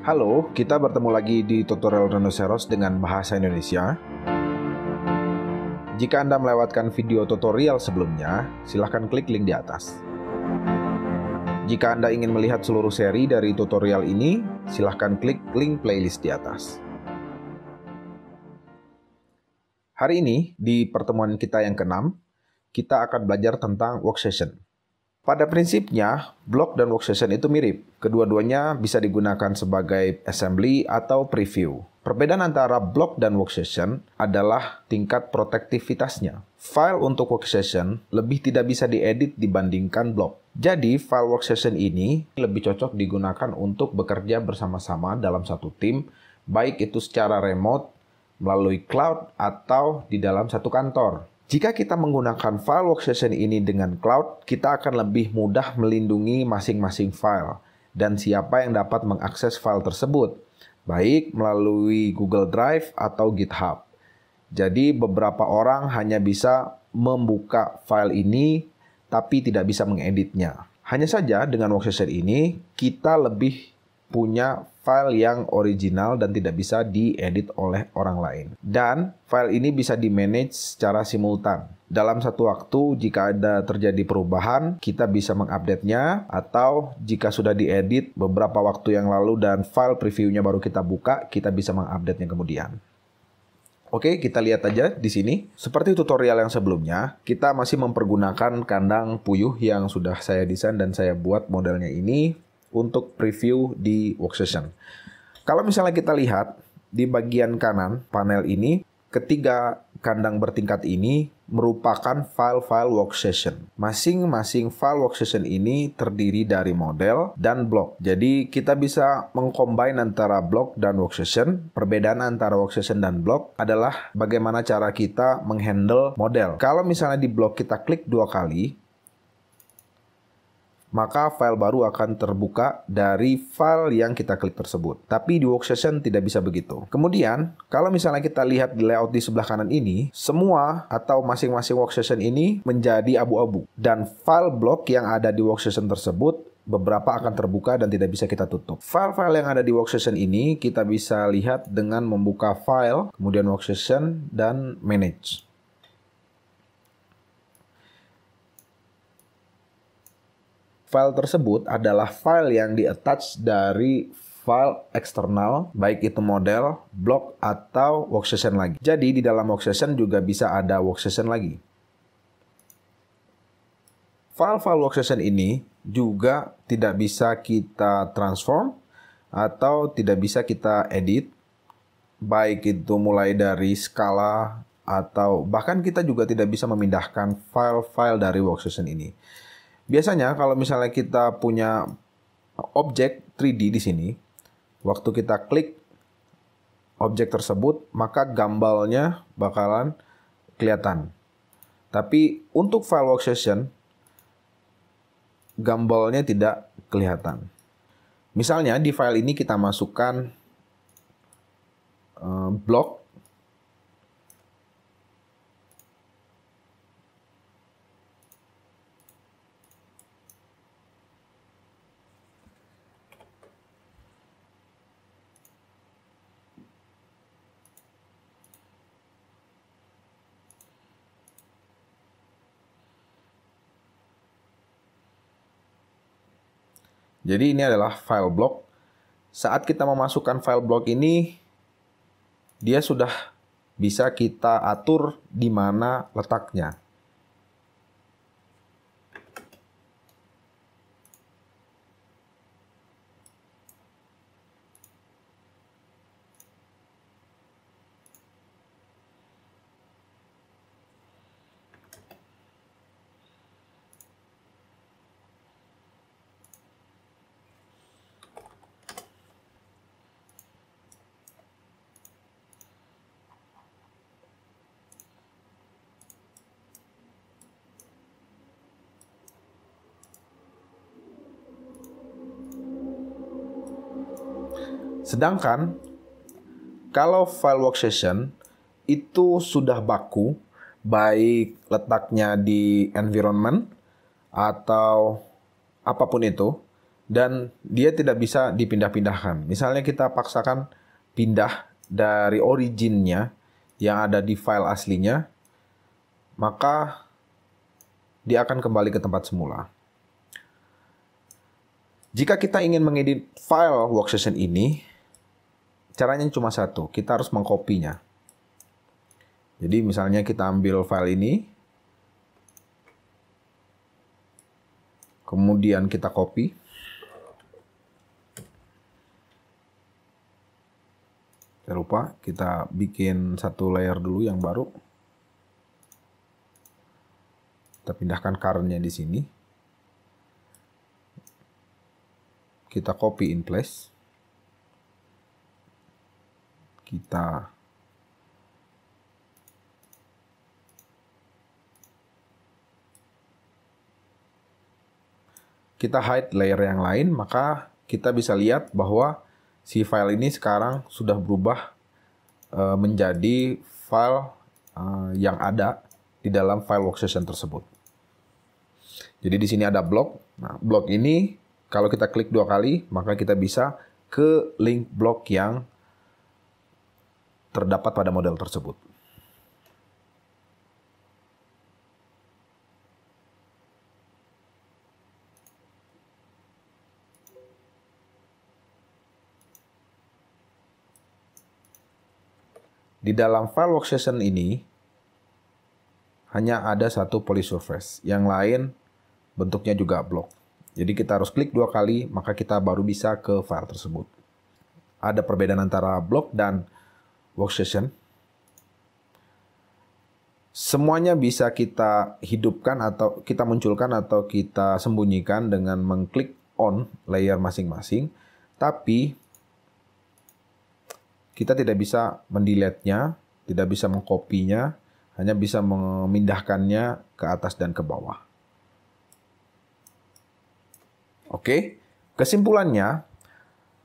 Halo, kita bertemu lagi di tutorial Renoceros dengan bahasa Indonesia. Jika Anda melewatkan video tutorial sebelumnya, silahkan klik link di atas. Jika Anda ingin melihat seluruh seri dari tutorial ini, silahkan klik link playlist di atas. Hari ini, di pertemuan kita yang keenam, kita akan belajar tentang work session. Pada prinsipnya, block dan workstation itu mirip. Kedua-duanya bisa digunakan sebagai assembly atau preview. Perbedaan antara block dan workstation adalah tingkat protektivitasnya. File untuk workstation lebih tidak bisa diedit dibandingkan block. Jadi, file workstation ini lebih cocok digunakan untuk bekerja bersama-sama dalam satu tim, baik itu secara remote, melalui cloud, atau di dalam satu kantor. Jika kita menggunakan file workstation ini dengan cloud, kita akan lebih mudah melindungi masing-masing file dan siapa yang dapat mengakses file tersebut, baik melalui Google Drive atau GitHub. Jadi beberapa orang hanya bisa membuka file ini tapi tidak bisa mengeditnya. Hanya saja dengan workstation ini kita lebih punya file yang original dan tidak bisa diedit oleh orang lain. Dan file ini bisa di-manage secara simultan. Dalam satu waktu, jika ada terjadi perubahan, kita bisa mengupdate-nya, atau jika sudah diedit beberapa waktu yang lalu dan file preview-nya baru kita buka, kita bisa mengupdate-nya kemudian. Oke, kita lihat aja di sini. Seperti tutorial yang sebelumnya, kita masih mempergunakan kandang puyuh yang sudah saya desain dan saya buat modelnya ini untuk preview di Work Session. Kalau misalnya kita lihat di bagian kanan panel ini, ketiga kandang bertingkat ini merupakan file-file Work Session. Masing-masing file Work Session ini terdiri dari model dan blok. Jadi kita bisa mengcombine antara blok dan Work Session. Perbedaan antara Work Session dan blok adalah bagaimana cara kita menghandle model. Kalau misalnya di blok kita klik dua kali, maka file baru akan terbuka dari file yang kita klik tersebut. Tapi di workstation tidak bisa begitu. Kemudian, kalau misalnya kita lihat di layout di sebelah kanan ini, semua atau masing-masing workstation ini menjadi abu-abu. Dan file block yang ada di workstation tersebut beberapa akan terbuka dan tidak bisa kita tutup. File-file yang ada di workstation ini kita bisa lihat dengan membuka file, kemudian workstation, dan manage. File tersebut adalah file yang di-attach dari file eksternal, baik itu model, blog, atau workstation lagi. Jadi di dalam workstation juga bisa ada workstation lagi. File-file workstation ini juga tidak bisa kita transform atau tidak bisa kita edit, baik itu mulai dari skala atau bahkan kita juga tidak bisa memindahkan file-file dari workstation ini. Biasanya kalau misalnya kita punya objek 3D di sini, waktu kita klik objek tersebut, maka gambarnya bakalan kelihatan. Tapi untuk file workstation, gambarnya tidak kelihatan. Misalnya di file ini kita masukkan eh, blok Jadi ini adalah file block. Saat kita memasukkan file block ini, dia sudah bisa kita atur di mana letaknya. Sedangkan kalau file workstation itu sudah baku, baik letaknya di environment atau apapun itu, dan dia tidak bisa dipindah-pindahkan. Misalnya kita paksakan pindah dari originnya yang ada di file aslinya, maka dia akan kembali ke tempat semula. Jika kita ingin mengedit file workstation ini, Caranya cuma satu, kita harus mengkopinya. Jadi misalnya kita ambil file ini, kemudian kita copy. Saya lupa, kita bikin satu layer dulu yang baru. Kita pindahkan currentnya di sini. Kita copy in place kita. Kita hide layer yang lain, maka kita bisa lihat bahwa si file ini sekarang sudah berubah eh, menjadi file eh, yang ada di dalam file workstation tersebut. Jadi di sini ada blog Nah, blog ini kalau kita klik dua kali, maka kita bisa ke link blog yang terdapat pada model tersebut. Di dalam file workstation ini, hanya ada satu poly surface. Yang lain bentuknya juga blok. Jadi kita harus klik dua kali, maka kita baru bisa ke file tersebut. Ada perbedaan antara blok dan workstation. Semuanya bisa kita hidupkan atau kita munculkan atau kita sembunyikan dengan mengklik on layer masing-masing. Tapi kita tidak bisa mendelete-nya, tidak bisa mengkopinya, hanya bisa memindahkannya ke atas dan ke bawah. Oke, kesimpulannya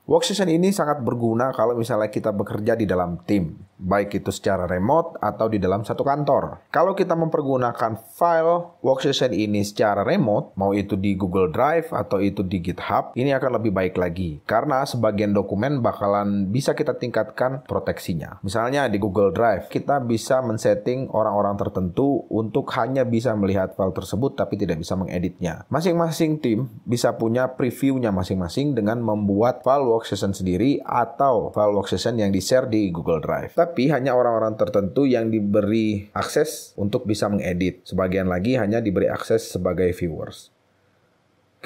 Workstation ini sangat berguna kalau misalnya kita bekerja di dalam tim baik itu secara remote atau di dalam satu kantor. Kalau kita mempergunakan file workstation ini secara remote, mau itu di Google Drive atau itu di GitHub, ini akan lebih baik lagi. Karena sebagian dokumen bakalan bisa kita tingkatkan proteksinya. Misalnya di Google Drive, kita bisa men-setting orang-orang tertentu untuk hanya bisa melihat file tersebut tapi tidak bisa mengeditnya. Masing-masing tim bisa punya previewnya masing-masing dengan membuat file workstation sendiri atau file workstation yang di-share di Google Drive tetapi hanya orang-orang tertentu yang diberi akses untuk bisa mengedit. Sebagian lagi hanya diberi akses sebagai viewers.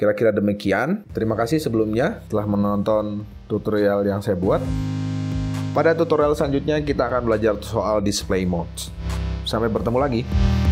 Kira-kira demikian. Terima kasih sebelumnya telah menonton tutorial yang saya buat. Pada tutorial selanjutnya kita akan belajar soal display mode. Sampai bertemu lagi.